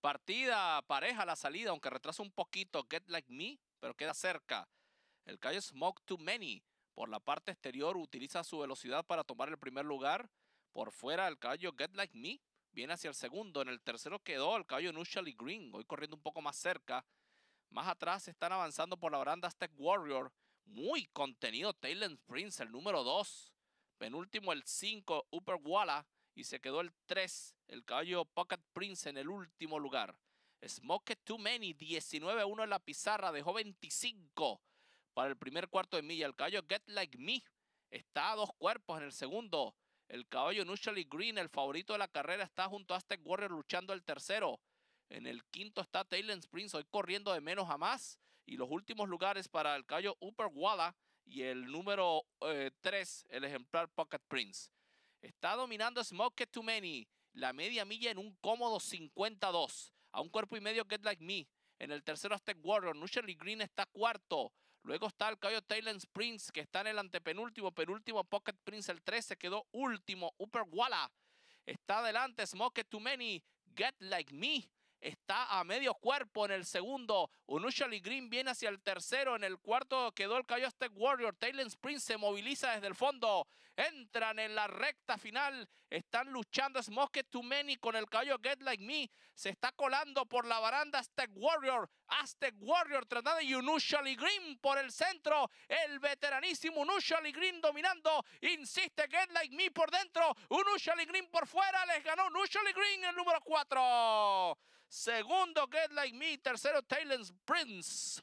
Partida pareja la salida, aunque retrasa un poquito Get Like Me, pero queda cerca. El caballo Smoke Too Many por la parte exterior utiliza su velocidad para tomar el primer lugar. Por fuera el caballo Get Like Me viene hacia el segundo. En el tercero quedó el caballo Nushali Green, hoy corriendo un poco más cerca. Más atrás están avanzando por la oranda Aztec Warrior. Muy contenido Taylor Prince, el número 2. Penúltimo el 5, Upper Walla y se quedó el 3, el caballo Pocket Prince en el último lugar. Smoke Too Many, 19-1 en la pizarra, dejó 25 para el primer cuarto de milla. El caballo Get Like Me está a dos cuerpos en el segundo. El caballo Nushali Green, el favorito de la carrera, está junto a Aztec Warrior luchando el tercero. En el quinto está Taylor Springs, hoy corriendo de menos a más. Y los últimos lugares para el caballo Upper Walla y el número 3, eh, el ejemplar Pocket Prince. Está dominando Smoke Too Many. La media milla en un cómodo 52. A un cuerpo y medio Get Like Me. En el tercero Aztec Warrior. Lee Green está cuarto. Luego está el caballo Taylor Springs que está en el antepenúltimo, penúltimo Pocket Prince el 13. Quedó último. Upper Walla. Está adelante Smoke Too Many. Get Like Me está a medio cuerpo en el segundo. Unusually Green viene hacia el tercero. En el cuarto quedó el cayó Aztec Warrior. Taylor Spring se moviliza desde el fondo. Entran en la recta final. Están luchando Smoke Too Many con el caballo Get Like Me. Se está colando por la baranda Aztec Warrior. Aztec Warrior tratando y unusually Green por el centro. El veteranísimo Unushali Green dominando. Insiste Get Like Me por dentro. Unushali Green por fuera. Les ganó Unushali Green el número 4. Segundo Get Like Me. Tercero Taylor Prince.